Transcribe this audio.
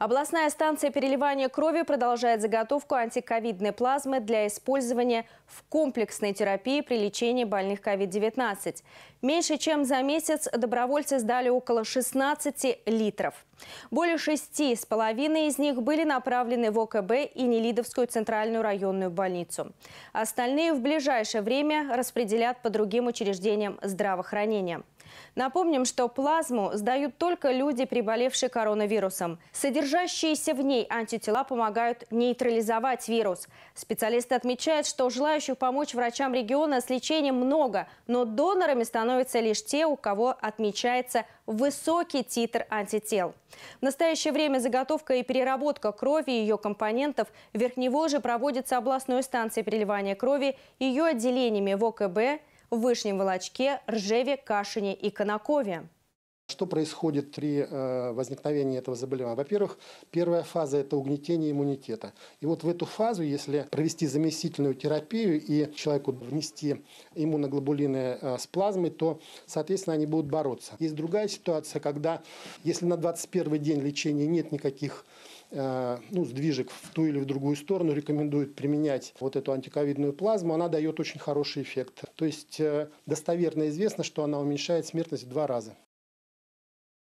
Областная станция переливания крови продолжает заготовку антиковидной плазмы для использования в комплексной терапии при лечении больных COVID-19. Меньше чем за месяц добровольцы сдали около 16 литров. Более шести с половиной из них были направлены в ОКБ и Нелидовскую центральную районную больницу. Остальные в ближайшее время распределят по другим учреждениям здравоохранения. Напомним, что плазму сдают только люди, приболевшие коронавирусом. Содержащиеся в ней антитела помогают нейтрализовать вирус. Специалисты отмечают, что желающих помочь врачам региона с лечением много, но донорами становятся лишь те, у кого отмечается высокий титр антител. В настоящее время заготовка и переработка крови и ее компонентов в Верхневолжье проводится областной станцией переливания крови, ее отделениями в ОКБ, в Вышнем Волочке, Ржеве, Кашине и Конакове что происходит при э, возникновении этого заболевания? Во-первых, первая фаза – это угнетение иммунитета. И вот в эту фазу, если провести заместительную терапию и человеку внести иммуноглобулины э, с плазмой, то, соответственно, они будут бороться. Есть другая ситуация, когда если на 21 день лечения нет никаких э, ну, сдвижек в ту или в другую сторону, рекомендуют применять вот эту антиковидную плазму, она дает очень хороший эффект. То есть достоверно известно, что она уменьшает смертность в два раза.